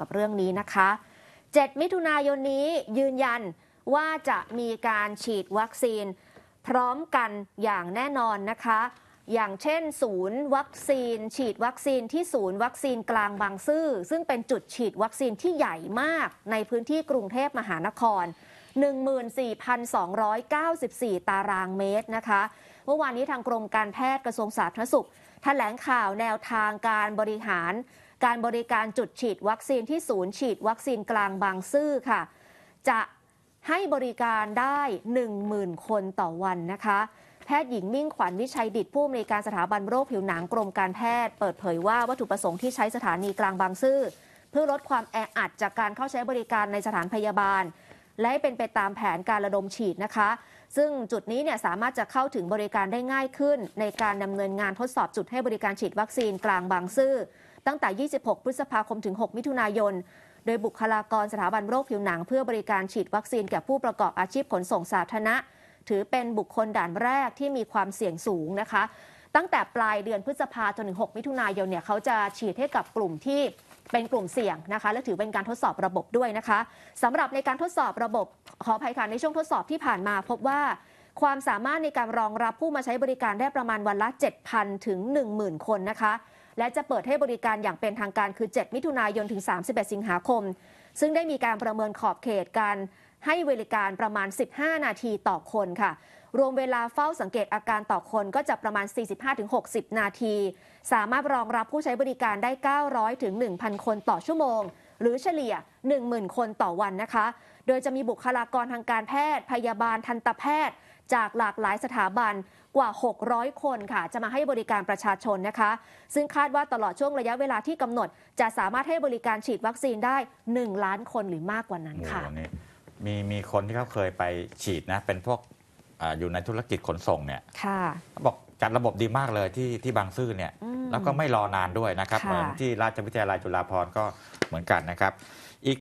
กับเรื่องนี้นะคะ7มิถุนายนนี้ยืนยันว่าจะมีการฉีดวัคซีน พร้อมกันอย่างแน่นอนนะคะ อย่างเช่น ศูนย์วัคซีน ฉีดวัคซีน ที่ศูนย์วัคซีนกลางบางซื่อซึ่งเป็นจุดฉีดวัคซีนที่ใหญ่มากในพื้นที่กรุงเทพมหานคร 14,294 ตารางเมตรนะคะ เมื่อวานนี้ทางกรมการแพทย์กระทรวงสาธารณสุข แถลงข่าวแนวทางการบริหารการบริการจุดฉีดวัคซีนที่ศูนย์ฉีดวัคซีนกลางบางซื่อค่ะ จะให้บริการได้ 10,000 คนต่อวันนะคะ แพทย์หญิงมิ่งขวัญวิชัยดิตผู้อำนวยการสถาบันโรคผิวหนังกรมการแพทย์ เปิดเผยว่าวัตถุประสงค์ที่ใช้สถานีกลางบางซื่อเพื่อลดความแออัดจากการเข้าใช้บริการในสถานพยาบาลและให้เป็นไปตามแผนการระดมฉีดนะคะ ซึ่งจุดนี้เนี่ยสามารถจะเข้าถึงบริการได้ง่ายขึ้น ในการดำเนินงานทดสอบจุดให้บริการฉีดวัคซีนกลางบางซื่อตั้งแต่ 26 พฤษภาคมถึง 6 มิถุนายน โดยบุคลากร สถาบันโรค ผิวหนังเพื่อบริการฉีดวัคซีนแก่ผู้ประกอบอาชีพขนส่งสาธารณะ ถือเป็นบุคคลด่านแรกที่มีความเสี่ยงสูงนะคะ ตั้งแต่ปลายเดือนพฤษภาจนถึง 6 มิถุนายน เนี่ย เขาจะฉีดให้กับกลุ่มที่เป็นกลุ่มเสี่ยงนะคะ และถือเป็นการทดสอบระบบด้วยนะคะ สำหรับในการทดสอบระบบ ขออภัยค่ะ ในช่วงทดสอบที่ผ่านมา พบว่าความสามารถในการรองรับผู้มาใช้บริการได้ประมาณวันละ 7,000ถึง10,000 คนนะคะ และจะเปิดให้บริการอย่างเป็นทางการคือ 7 มิถุนายนถึง31สิงหาคม ซึ่งได้มีการประเมินขอบเขตการให้บริการประมาณ 15 นาทีต่อคนค่ะ รวมเวลาเฝ้าสังเกตอาการต่อคนก็จะประมาณ 45-60 นาที สามารถรองรับผู้ใช้บริการได้ 900-1,000 คนต่อชั่วโมงหรือเฉลี่ย 10,000 คนต่อวันนะคะ โดยจะมีบุคลากรทางการแพทย์ พยาบาลทันตแพทย์ จากหลากหลายสถาบันกว่า 600 คนค่ะ จะมาให้บริการประชาชนนะคะ ซึ่งคาดว่าตลอดช่วงระยะเวลาที่กำหนด จะสามารถให้บริการฉีดวัคซีนได้ 1 ล้านคนหรือมากกว่านั้นค่ะมีมีคนที่เขาเคยไปฉีดนะ เป็นพวกอยู่ในธุรกิจขนส่งเนี่ยบอกจัดระบบดีมากเลยที่ที่บางซื่อเนี่ยแล้วก็ไม่รอนานด้วยนะครับ เหมือนที่ราชวิทยาลัยจุฬาภรณ์ก็เหมือนกันนะครับอีก